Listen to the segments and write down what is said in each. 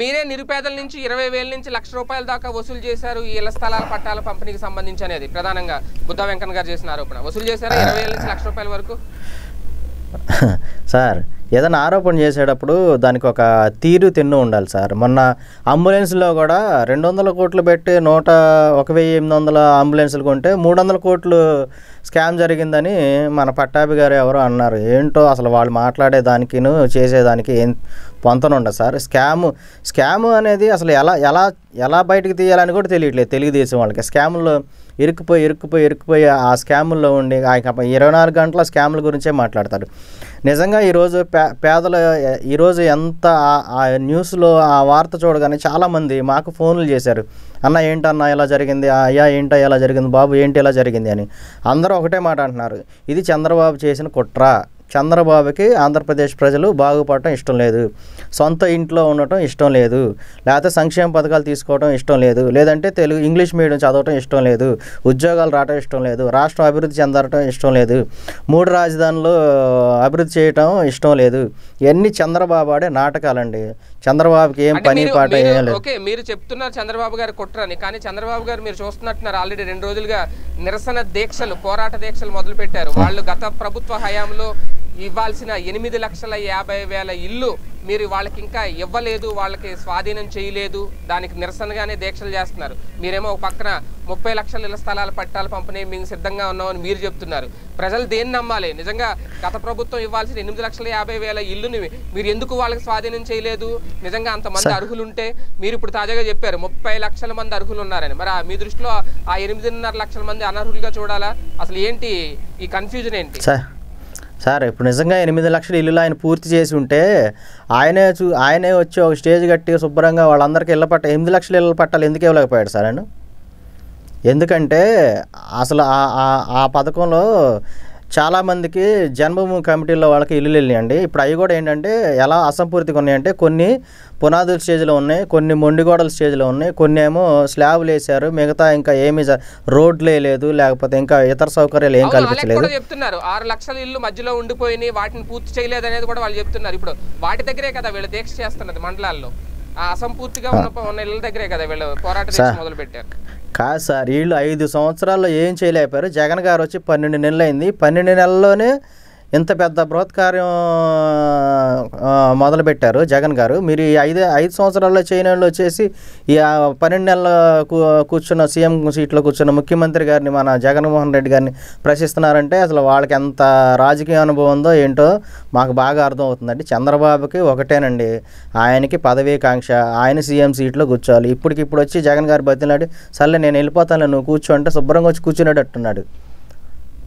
మీరే నిరుపేదల నుంచి ఇరవై వేల నుంచి లక్ష రూపాయల దాకా వసూలు చేశారు ఈ ఇళ్ల స్థలాల పట్టాల పంపిణీకి సంబంధించి అనేది ప్రధానంగా బుద్ధ వెంకన్న గారు చేసిన ఆరోపణ వసూలు చేశారు ఇరవై వేల నుంచి లక్ష రూపాయల వరకు సార్ ఏదైనా ఆరోపణ చేసేటప్పుడు దానికి ఒక తీరు తిన్ను ఉండాలి సార్ మొన్న అంబులెన్స్లో కూడా రెండు వందల కోట్లు పెట్టి నూట ఒక వెయ్యి ఎనిమిది వందల అంబులెన్స్లు కొంటే మూడు వందల కోట్లు స్కామ్ జరిగిందని మన పట్టాభి గారు ఎవరో అన్నారు ఏంటో అసలు వాళ్ళు మాట్లాడే దానికిను చేసేదానికి ఏం పొంతనుండ సార్ స్కాము స్కాము అనేది అసలు ఎలా ఎలా ఎలా బయటకు తీయాలని కూడా తెలియట్లేదు తెలుగుదేశం వాళ్ళకి స్కాముల్లో ఇరుక్కుపోయి ఇరుక్కుపోయి ఇరుక్కుపోయి ఆ స్కాముల్లో ఉండి ఆయన ఇరవై నాలుగు గంటల స్కాముల గురించే మాట్లాడతారు నిజంగా ఈరోజు పే పేదల ఈరోజు ఎంత ఆ న్యూస్లో ఆ వార్త చూడగానే చాలామంది మాకు ఫోన్లు చేశారు అన్న ఏంటన్నా ఇలా జరిగింది అయ్యా ఏంటి ఇలా జరిగింది బాబు ఏంటి ఇలా జరిగింది అని అందరూ ఒకటే మాట అంటున్నారు ఇది చంద్రబాబు చేసిన కుట్ర చంద్రబాబుకి ఆంధ్రప్రదేశ్ ప్రజలు బాగుపడటం ఇష్టం లేదు సొంత ఇంట్లో ఉండటం ఇష్టం లేదు లేకపోతే సంక్షేమ పథకాలు తీసుకోవడం ఇష్టం లేదు లేదంటే తెలుగు ఇంగ్లీష్ మీడియం చదవటం ఇష్టం లేదు ఉద్యోగాలు రావటం ఇష్టం లేదు రాష్ట్రం అభివృద్ధి చెందడం ఇష్టం లేదు మూడు రాజధానులు అభివృద్ధి చేయటం ఇష్టం లేదు ఇవన్నీ చంద్రబాబు ఆడే నాటకాలండి చంద్రబాబుకి ఏం పని పాట ఓకే మీరు చెప్తున్నారు చంద్రబాబు గారు కుట్రని కానీ చంద్రబాబు గారు మీరు చూస్తున్నట్టున్నారు ఆల్రెడీ రెండు రోజులుగా నిరసన దీక్షలు పోరాట దీక్షలు మొదలు పెట్టారు వాళ్ళు గత ప్రభుత్వ హయాంలో ఇవ్వాల్సిన ఎనిమిది లక్షల యాభై వేల ఇల్లు మీరు వాళ్ళకి ఇంకా ఇవ్వలేదు వాళ్ళకి స్వాధీనం చేయలేదు దానికి నిరసనగానే దీక్షలు చేస్తున్నారు మీరేమో ఒక పక్కన ముప్పై లక్షల ఇళ్ల స్థలాల పట్టాలు పంపిణీ మేము సిద్ధంగా ఉన్నామని మీరు చెప్తున్నారు ప్రజలు దేన్ని నమ్మాలి నిజంగా గత ప్రభుత్వం ఇవ్వాల్సిన ఎనిమిది లక్షల యాభై వేల ఇల్లుని మీరు ఎందుకు వాళ్ళకి స్వాధీనం చేయలేదు నిజంగా అంతమంది అర్హులు ఉంటే మీరు ఇప్పుడు తాజాగా చెప్పారు ముప్పై లక్షల మంది అర్హులు ఉన్నారని మరి మీ దృష్టిలో ఆ ఎనిమిదిన్నర లక్షల మంది అనర్హులుగా చూడాలా అసలు ఏంటి ఈ కన్ఫ్యూజన్ ఏంటి సార్ ఇప్పుడు నిజంగా ఎనిమిది లక్షల ఇల్లులు ఆయన పూర్తి చేసి ఉంటే ఆయనే చూ ఆయనే వచ్చి ఒక స్టేజ్ కట్టి శుభ్రంగా వాళ్ళందరికీ ఇళ్ళ పట్ట ఎనిమిది లక్షల ఇళ్ళ పట్టాలు ఎందుకు ఇవ్వలేకపోయాడు సార్ ఆయన ఎందుకంటే అసలు ఆ పథకంలో చాలామందికి జన్మభూమి కమిటీలో వాళ్ళకి ఇల్లు వెళ్ళినాయండి ఇప్పుడు అవి కూడా ఏంటంటే ఎలా అసంపూర్తిగా ఉన్నాయంటే కొన్ని పునాదుల స్టేజ్లో ఉన్నాయి కొన్ని మొండిగోడల స్టేజ్లో ఉన్నాయి కొన్ని ఏమో స్లాబ్లు వేశారు మిగతా ఇంకా ఏమీ రోడ్లే లేదు లేకపోతే ఇంకా ఇతర సౌకర్యాలు ఏం కల్పించలేదు చెప్తున్నారు ఆరు లక్షల ఇల్లు మధ్యలో ఉండిపోయినాయి వాటిని పూర్తి చేయలేదు అనేది కూడా వాళ్ళు చెప్తున్నారు ఇప్పుడు వాటి దగ్గరే కదా వీళ్ళు దీక్ష చేస్తున్నది మండలాల్లో అసంపూర్తిగా ఉన్న ఉన్న ఇళ్ళ దగ్గరే కదా వీళ్ళు పోరాటం మొదలు పెట్టారు కాదు సార్ వీళ్ళు ఐదు సంవత్సరాల్లో ఏం చేయలేకపోయారు జగన్ గారు వచ్చి పన్నెండు నెలలైంది పన్నెండు నెలల్లోనే ఇంత పెద్ద బృహత్ కార్యం మొదలుపెట్టారు జగన్ గారు మీరు ఈ ఐదు ఐదు సంవత్సరాల్లో చేయనంలో వచ్చేసి ఈ పన్నెండు నెలల కూర్చున్న సీఎం సీట్లో కూర్చున్న ముఖ్యమంత్రి గారిని మన జగన్మోహన్ రెడ్డి గారిని ప్రశ్నిస్తున్నారంటే అసలు వాళ్ళకి ఎంత రాజకీయ అనుభవం ఉందో ఏంటో మాకు బాగా అర్థమవుతుందండి చంద్రబాబుకి ఒకటేనండి ఆయనకి పదవీకాంక్ష ఆయన సీఎం సీట్లో కూర్చోవాలి ఇప్పటికిప్పుడు వచ్చి జగన్ గారు బతినాడు సర్లే నేను వెళ్ళిపోతాను నువ్వు కూర్చో అంటే శుభ్రంగా వచ్చి కూర్చునేటట్టున్నాడు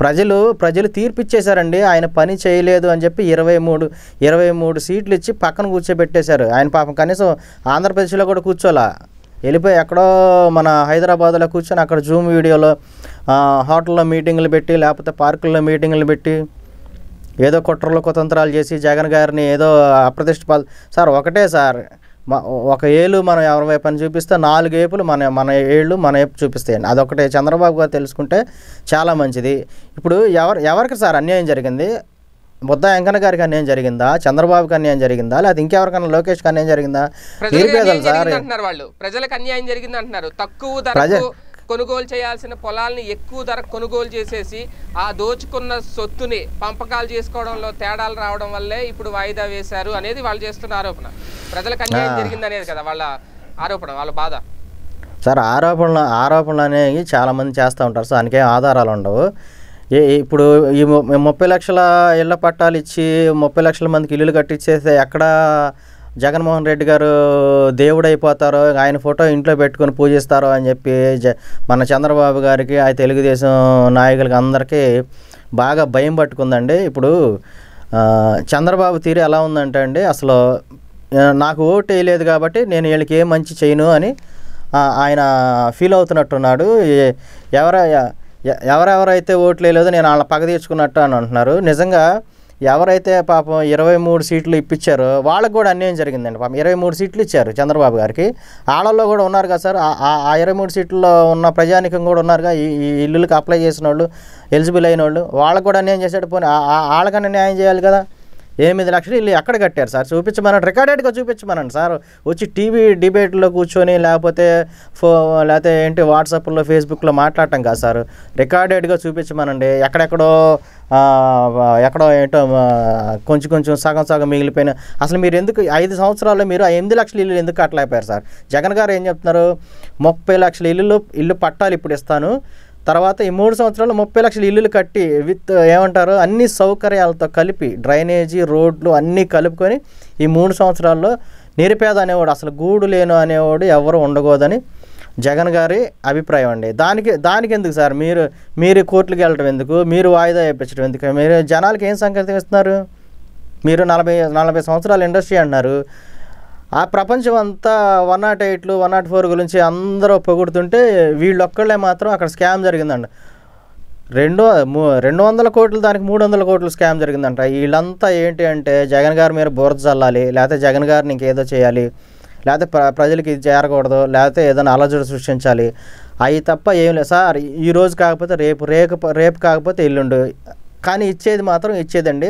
ప్రజలు ప్రజలు తీర్పిచ్చేశారండి ఆయన పని చేయలేదు అని చెప్పి ఇరవై మూడు ఇరవై మూడు సీట్లు ఇచ్చి పక్కన కూర్చోబెట్టేశారు ఆయన పాపం కనీసం ఆంధ్రప్రదేశ్లో కూడా కూర్చోలా వెళ్ళిపోయి ఎక్కడో మన హైదరాబాద్లో కూర్చొని అక్కడ జూమ్ వీడియోలో హోటల్లో మీటింగులు పెట్టి లేకపోతే పార్కుల్లో మీటింగులు పెట్టి ఏదో కుట్రలు కుతంత్రాలు చేసి జగన్ గారిని ఏదో అప్రతిష్ట సార్ ఒకటే సార్ ఒక ఏళ్ళు మనం ఎవరి వైపు అని చూపిస్తే నాలుగు వైపులు మన మన ఏళ్ళు మన వైపు చూపిస్తాయండి అదొకటి చంద్రబాబు గారు తెలుసుకుంటే చాలా మంచిది ఇప్పుడు ఎవరు ఎవరికి సార్ అన్యాయం జరిగింది బుద్ధ వెంకన్న గారికి అన్యాయం జరిగిందా చంద్రబాబుకి అన్యాయం జరిగిందా లేదా ఇంకెవరికన్నా కి అన్యాయం జరిగిందా సార్ ప్రజలకు అన్యాయం జరిగింది అంటున్నారు తక్కువ కొనుగోలు చేయాల్సిన పొలాల్ని ఎక్కువ ధర కొనుగోలు చేసేసి ఆ దోచుకున్న సొత్తుని పంపకాలు చేసుకోవడంలో తేడాలు రావడం వల్లే ఇప్పుడు వాయిదా వేశారు అనేది వాళ్ళు చేస్తున్న ఆరోపణ ప్రజలకు అన్యాయం జరిగింది అనేది కదా వాళ్ళ ఆరోపణ వాళ్ళ బాధ సార్ ఆరోపణలు ఆరోపణలు అనేవి చాలామంది చేస్తూ ఉంటారు సో దానికే ఆధారాలు ఉండవు ఇప్పుడు ఈ ముప్పై లక్షల ఇళ్ల పట్టాలు ఇచ్చి ముప్పై లక్షల మందికి ఇల్లు కట్టించేస్తే ఎక్కడ జగన్మోహన్ రెడ్డి గారు దేవుడు అయిపోతారో ఆయన ఫోటో ఇంట్లో పెట్టుకొని పూజిస్తారు అని చెప్పి జ మన చంద్రబాబు గారికి ఆ తెలుగుదేశం నాయకులకి అందరికీ బాగా భయం పట్టుకుందండి ఇప్పుడు చంద్రబాబు తీరు ఎలా ఉందంటే అండి అసలు నాకు ఓటు వేయలేదు కాబట్టి నేను వీళ్ళకి ఏ మంచి చేయను అని ఆయన ఫీల్ అవుతున్నట్టున్నాడు ఎవర ఎవరెవరైతే ఓట్లు వేయలేదో నేను వాళ్ళ పగ తీర్చుకున్నట్టు అని అంటున్నారు నిజంగా ఎవరైతే పాపం ఇరవై మూడు సీట్లు ఇప్పించారో వాళ్ళకు కూడా అన్యాయం జరిగిందండి పాపం ఇరవై మూడు సీట్లు ఇచ్చారు చంద్రబాబు గారికి ఆడల్లో కూడా ఉన్నారు కదా సార్ ఆ ఇరవై మూడు సీట్లలో ఉన్న ప్రజానికం కూడా ఉన్నారుగా ఈ ఇల్లులకు అప్లై చేసిన వాళ్ళు ఎలిజిబుల్ అయిన వాళ్ళు వాళ్ళకు కూడా అన్యాయం చేశాడు పోనీ వాళ్ళకన్నా న్యాయం చేయాలి కదా ఎనిమిది లక్షలు ఇల్లు ఎక్కడ కట్టారు సార్ చూపించమనండి రికార్డెడ్గా చూపించమనండి సార్ వచ్చి టీవీ డిబేట్లో కూర్చొని లేకపోతే ఫో లేకపోతే ఏంటి వాట్సాప్లో ఫేస్బుక్లో మాట్లాడటం కాదు సార్ రికార్డెడ్గా చూపించమనండి ఎక్కడెక్కడో ఎక్కడో ఏంటో కొంచెం కొంచెం సగం సగం మిగిలిపోయిన అసలు మీరు ఎందుకు ఐదు సంవత్సరాల్లో మీరు ఎనిమిది లక్షల ఇల్లు ఎందుకు కట్టలేకపోయారు సార్ జగన్ గారు ఏం చెప్తున్నారు ముప్పై లక్షల ఇల్లులో ఇల్లు పట్టాలు ఇప్పుడు ఇస్తాను తర్వాత ఈ మూడు సంవత్సరాలు ముప్పై లక్షల ఇల్లులు కట్టి విత్ ఏమంటారు అన్ని సౌకర్యాలతో కలిపి డ్రైనేజీ రోడ్లు అన్నీ కలుపుకొని ఈ మూడు సంవత్సరాల్లో నిరుపేద అనేవాడు అసలు గూడు లేను అనేవాడు ఎవరు ఉండకూడదని జగన్ గారి అభిప్రాయం అండి దానికి దానికి ఎందుకు సార్ మీరు మీరు కోర్టులకు వెళ్ళడం ఎందుకు మీరు వాయిదా వేయించడం ఎందుకు మీరు జనాలకి ఏం సంకేతం ఇస్తున్నారు మీరు నలభై నలభై సంవత్సరాల ఇండస్ట్రీ అన్నారు ఆ ప్రపంచం అంతా వన్ నాట్ ఎయిట్లు వన్ నాట్ ఫోర్ గురించి అందరూ పొగుడుతుంటే వీళ్ళొక్కళ్ళే మాత్రం అక్కడ స్కామ్ జరిగిందండి రెండు రెండు వందల కోట్లు దానికి మూడు వందల కోట్లు స్కామ్ జరిగిందంట వీళ్ళంతా ఏంటి అంటే జగన్ గారి మీద బురద చల్లాలి లేకపోతే జగన్ గారిని ఇంకేదో చేయాలి లేకపోతే ప్ర ప్రజలకి ఇది చేరకూడదు లేకపోతే ఏదైనా అలజడి సృష్టించాలి అవి తప్ప ఏం లేదు సార్ ఈరోజు కాకపోతే రేపు రేపు రేపు కాకపోతే ఎల్లుండు కానీ ఇచ్చేది మాత్రం ఇచ్చేదండి